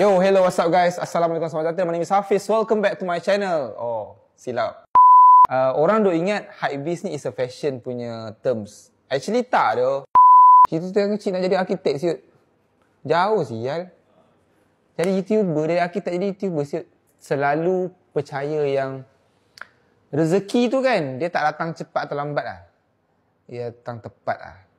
Yo, hello, what's up guys? Assalamualaikum, selamat datang. My name is Hafiz. Welcome back to my channel. Oh, silap. Uh, orang duk ingat Hypebeast ni is a fashion punya terms. Actually, tak tu. Kita tu yang kecil nak jadi arkitek siut. Jauh sial. Jadi YouTuber, dari arkitek jadi YouTuber siut. Selalu percaya yang rezeki tu kan, dia tak datang cepat atau lambat lah. Dia datang tepat lah.